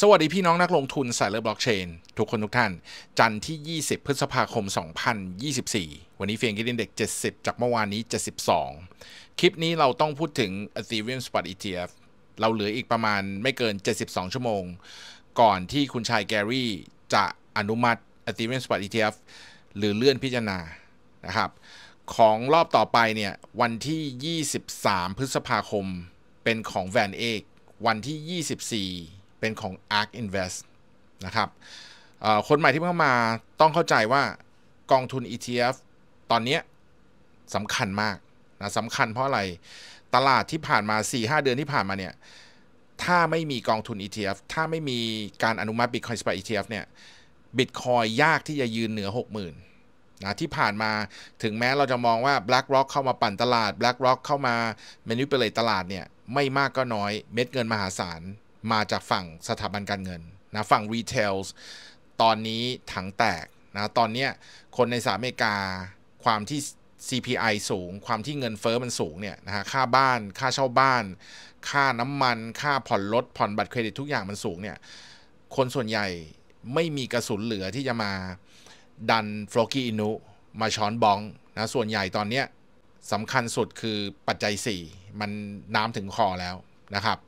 สวัสดีพี่น้องนักลงทุนสายเลือบล็อกเชนทุกคนทุกท่าน จันทร์ที่ 20 พฤษภาคม 2024 วันนี้เฟียงกินเด็ก 70 จากเมื่อวานนี้ 72 คลิปนี้เราต้องพูดถึง Ethereum Spot ETF เราเหลืออีกประมาณไม่เกิน 72 ชั่วโมง ก่อนที่คุณชายแกรี่จะอนุมัติ Ethereum Spot ETF หรือเลื่อนพิจารณานะครับของรอบต่อไปเนี่ยวันที่ 23 พฤษภาคมเป็นของแวนเอกวันที่ 24เป็นของ ARK Invest นะครับคนใหม่ที่เพิ่มาต้องเข้าใจว่ากองทุน ETF ตอนนี้สำคัญมากนะสำคัญเพราะอะไร ตลาดที่ผ่านมา 4-5 เดือนที่ผ่านมาเนี่ย ถ้าไม่มีกองทุน ETF ถ้าไม่มีการอนุมัติ Bitcoin s p t ETF เนี่ย Bitcoin ยากที่จะยืนเหนือ 60,000นะที่ผ่านมาถึงแม้เราจะมองว่า BlackRock เข้ามาปั่นตลาด BlackRock เข้ามา manipulate ตลาดเนี่ย ไม่มากก็น้อยเม็ดเงินมหาศาลมาจากฝั่งสถาบันการเงินนะฝั่งรีเทลตอนนี้ถังแตกนะตอนนี้คนในสหรัฐอเมริกา ความที่ CPI สูง ความที่เงินเฟอ้อมันสูงเนี่ยนะฮะค่าบ้านค่าเช่าบ้าน ค่าน้ำมันค่าผ่อนรถ ผ่อนบัตรเครดิตทุกอย่างมันสูงเนี่ยคนส่วนใหญ่ไม่มีกระสุนเหลือที่จะมาดันฟลอกี้อินุ มาช้อนบองนะส่วนใหญ่ตอนนี้สำคัญสุดคือปัจจัย 4 มันน้ำถึงคอแล้วนะครับ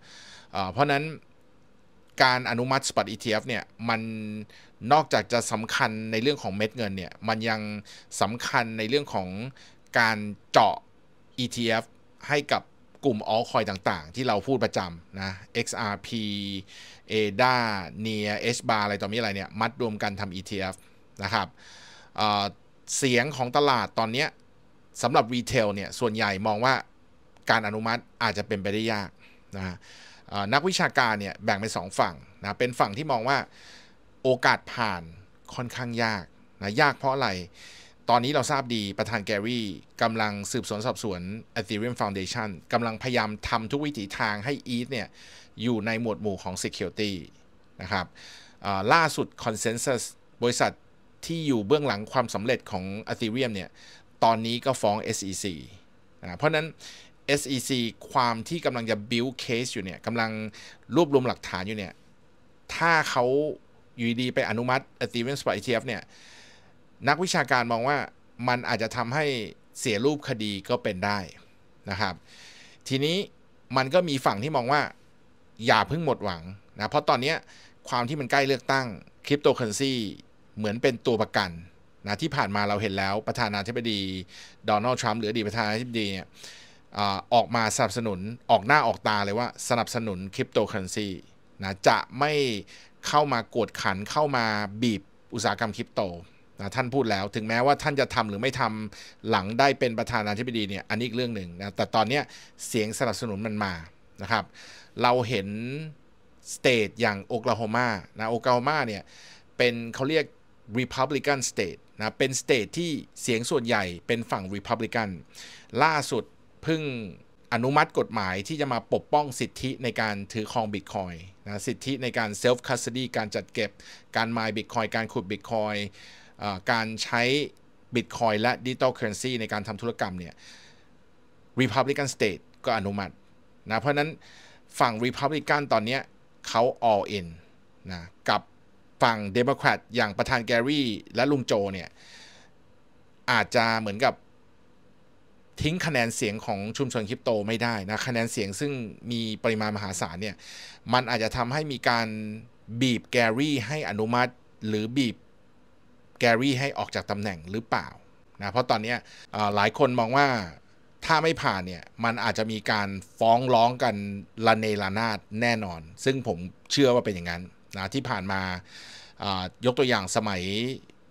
เพราะนั้นการอนุมัติ Spot ETF เนี่ยมันนอกจากจะสำคัญในเรื่องของเม็ดเงินเนี่ยมันยังสำคัญในเรื่องของการเจาะ ETF ให้กับกลุ่มออคอยต่างๆที่เราพูดประจำนะ XRP ADA n e a HBAR อะไรต่อมีอะไรเนี่ยมัดรวมกันทำ ETF นะครับเเสียงของตลาดตอนนี้สำหรับรีเทลเนี่ยส่วนใหญ่มองว่าการอนุมัติอาจจะเป็นไปได้ยากนะนักวิชาการเนี่ยแบ่งเป็นสองฝั่งนะเป็นฝั่งที่มองว่าโอกาสผ่านค่อนข้างยากนะยากเพราะอะไร ตอนนี้เราทราบดีประธานแกรี่กำลังสืบสวนสอบสวน Ethereum Foundation กำลังพยายามทำทุกวิถีทางให้ ETH เนี่ยอยู่ในหมวดหมู่ของ Security นะครับล่าสุด Consensus บริษัทที่อยู่เบื้องหลังความสำเร็จของ Ethereum เนี่ยตอนนี้ก็ฟ้อง SEC นะเพราะนั้น SEC ความที่กำลังจะ build case อยู่เนี่ยกำลังรวบรวมหลักฐานอยู่เนี่ย ถ้าเขาอยู่ดีไปอนุมัติ a t e v e n s p o t ETF เนี่ย นักวิชาการมองว่ามันอาจจะทำให้เสียรูปคดีก็เป็นได้ นะครับ ทีนี้มันก็มีฝั่งที่มองว่า อย่าเพิ่งหมดหวังนะ เพราะตอนนี้ความที่มันใกล้เลือกตั้งคริปโตเคอเรนซีเหมือนเป็นตัวประกันนะที่ผ่านมาเราเห็นแล้วประธานาธิบดีโดนัลด์ทรัมป์หรืออดีตประธานาธิบดีเนี่ยออกมาสนับสนุนออกหน้าออกตาเลยว่าสนับสนุนคริปโตเคอเรนซีนะจะไม่เข้ามากดขันเข้ามาบีบอุตสาหกรรมคริปโตนะท่านพูดแล้ว ถึงแม้ว่าท่านจะทำหรือไม่ทำหลังได้เป็นประธานาธิบดีเนี่ยอันนี้อีกเรื่องหนึ่งนะแต่ตอนนี้เสียงสนับสนุนมันมานะครับเราเห็น สเตทอย่างโอคลาโฮมานะโอคลาโฮมาเนี่ยเป็นเขาเรียก Republican State นะเป็นสเตทที่เสียงส่วนใหญ่เป็นฝั่ง Republican ล่าสุดเพิ่งอนุมัติกฎหมายที่จะมาปกป้องสิทธิในการถือครองบิตคอยนะสิทธิในการเซลฟ์คัสเตดีการจัดเก็บการมายบิตคอยการขุดบิตคอยการใช้บิตคอยและดิจิตอลเคอร์เรนซีในการทำธุรกรรมเนี่ย Republican State ก็อนุมัตินะเพราะนั้นฝั่ง Republican ตอนนี้เขา all in นะกับฝั่ง Democrat อย่างประธานแกรี่และลุงโจเนี่ย อาจจะเหมือนกับทิ้งคะแนนเสียงของชุมชนคริปโตไม่ได้นะคะแนนเสียงซึ่งมีปริมาณมหาศาลเนี่ยมันอาจจะทำให้มีการบีบแกรี่ ให้อนุมัติ หรือบีบแกรี่ให้ออกจากตำแหน่งหรือเปล่านะเพราะตอนนี้หลายคนมองว่าถ้าไม่ผ่านเนี่ยมันอาจจะมีการฟ้องร้องกัน ละเนระนาดแน่นอน ซึ่งผมเชื่อว่าเป็นอย่างนั้นนะที่ผ่านมายกตัวอย่างสมัย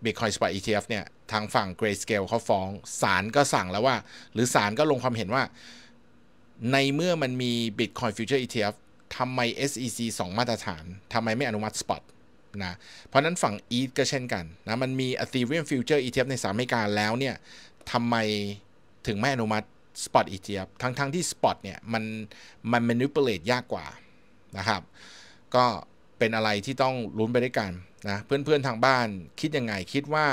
Bitcoin Spot ETF เนี่ย ทางฝั่ง Grayscale เขาฟ้องศาลก็สั่งแล้วว่า หรือศาลก็ลงความเห็นว่า ในเมื่อมันมี Bitcoin Future ETF ทำไม SEC 2 มาตรฐานทำไมไม่อนุมัติ Spot นะ เพราะนั้นฝั่ง e ี h ก็เช่นกันนะมันมี Ethereum Future ETF ในสหรัฐอเมริกาแล้วเนี่ยทำไมถึงไม่อนุมัติ Spot ETF ทั้งๆทที่ Spot เนี่ยมันมัน manipulate ยากกว่านะครับ ก็เป็นอะไรที่ต้องลุ้นไปด้วยกันนะเพื่อนๆทางบ้านคิดยังไงคิดว่า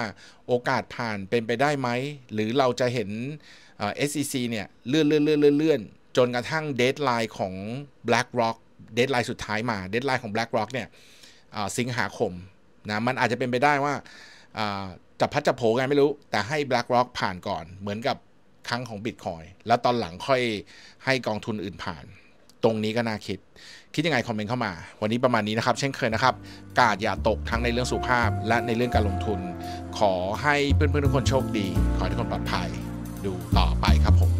โอกาสผ่านเป็นไปได้ไหม หรือเราจะเห็น SEC เนี่ย เลื่อนเลื่อนเลื่อนเลื่อนจนกระทั่งเดทไลน์ของ BlackRock เดทไลน์สุดท้ายมาเดทไลน์ของ BlackRock เนี่ยสิงหาคมนะมันอาจจะเป็นไปได้ว่าจับพัดจับโผกันไม่รู้ แต่ให้ BlackRock ผ่านก่อนเหมือนกับครั้งของ Bitcoin แล้วตอนหลังค่อยให้กองทุนอื่นผ่านตรงนี้ก็น่าคิด คิดยังไงคอมเมนต์เข้ามา วันนี้ประมาณนี้นะครับเช่นเคยนะครับ กาดอย่าตกทั้งในเรื่องสุขภาพและในเรื่องการลงทุน ขอให้เพื่อนๆทุกคนโชคดี ขอให้ทุกคนปลอดภัย ดูต่อไปครับผม